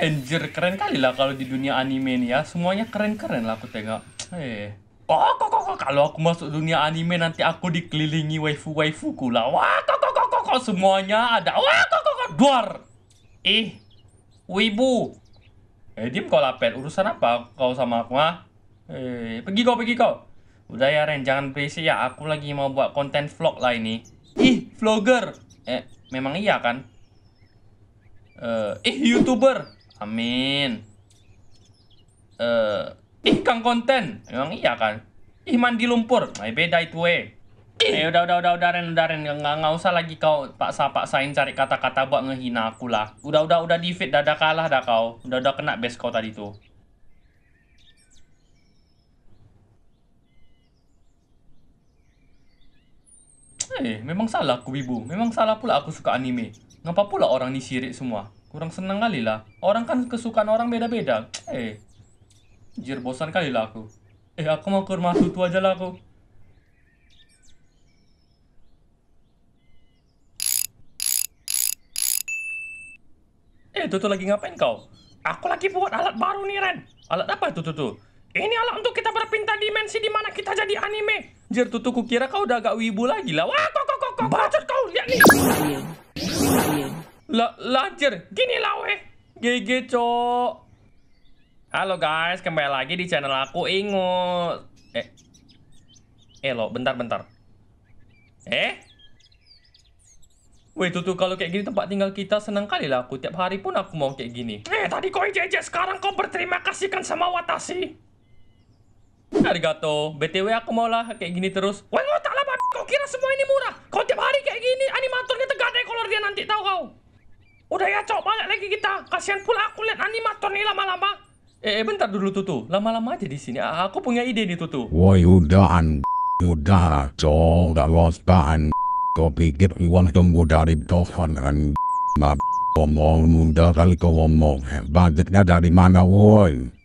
Anjir, keren kali lah kalau di dunia anime nih ya. Semuanya keren-keren lah aku tengok. Eh. Oh, kok, kok, kok. Kalau aku masuk dunia anime nanti aku dikelilingi waifu-waifuku lah. Wah, kok, kok, kok, kok, kok. Semuanya ada. Wah, kok, kok, kok. Duar. Ih. Eh, wibu. Eh, diem kau lapet. Urusan apa kau sama aku, ha? Eh, pergi kau, pergi kau. Udah ya, Ren. Jangan berisik ya. Aku lagi mau buat konten vlog lah ini. Ih, vlogger. Eh, memang iya kan? Eh, ih, YouTuber. Amin. Uh, ih kang konten, emang iya kan? Ih mandi lumpur, nah, beda itu eh. Eh udah udah udah udah Ren udah Ren nggak nggak usah lagi kau pak sapak sain cari kata-kata buat ngehina aku lah. Udah udah udah defeat dah, kalah dah kau. Udah udah kena base kau tadi tuh. Eh, memang salah aku Memang salah pula aku suka anime. Ngapa pula orang ni sirik semua? Kurang senang kali lah. Orang kan kesukaan orang beda-beda. Eh, jir bosan kali lah aku. Eh, aku mau ke rumah tutu aja lah aku. Eh, Tutu lagi ngapain kau? Aku lagi buat alat baru nih, Ren. Alat apa itu, Tutu? Ini alat untuk kita berpindah dimensi di mana kita jadi anime. Jir, Tutu, kukira kau udah agak wibu lagi lah. Wah, kok, kok, kok, kok, bacot kau. Lihat nih. Lah, la, Gini lah, weh. GG, cok. Halo, guys. Kembali lagi di channel aku, Ingut. Eh. Eh, lo. Bentar, bentar. Eh? Weh, tuh, tuh. Kalau kayak gini tempat tinggal kita senang kali lah aku. Tiap hari pun aku mau kayak gini. Eh, tadi kau ejek Sekarang kau berterima kasihkan sama Watashi. Arigato. BTW, aku maulah kayak gini terus. Weh, ngotak lah, Kau kira semua ini murah. Kau tiap hari kasihan pula aku lihat animator nih lama-lama. Eh, eh bentar dulu Tutu, lama-lama aja di sini. Ah, aku punya ide nih Tutu. Woi udahan, udah, cowok udah los Kau pikir Iwan tunggu dari Dovan Ma, mab ngomong muda kali kau ngomong budgetnya dari mana woi?